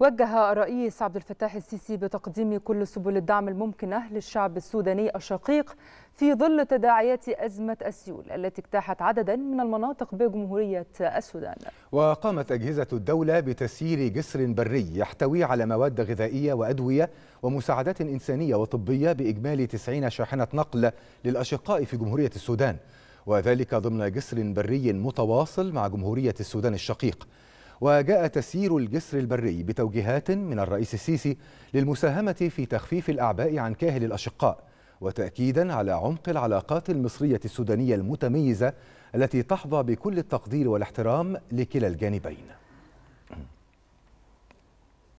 وجه الرئيس عبد الفتاح السيسي بتقديم كل سبل الدعم الممكنه للشعب السوداني الشقيق في ظل تداعيات ازمه السيول التي اجتاحت عددا من المناطق بجمهوريه السودان. وقامت اجهزه الدوله بتسيير جسر بري يحتوي على مواد غذائيه وادويه ومساعدات انسانيه وطبيه باجمالي 90 شاحنه نقل للاشقاء في جمهوريه السودان وذلك ضمن جسر بري متواصل مع جمهوريه السودان الشقيق. وجاء تسيير الجسر البري بتوجيهات من الرئيس السيسي للمساهمة في تخفيف الأعباء عن كاهل الأشقاء وتأكيدا على عمق العلاقات المصرية السودانية المتميزة التي تحظى بكل التقدير والاحترام لكلا الجانبين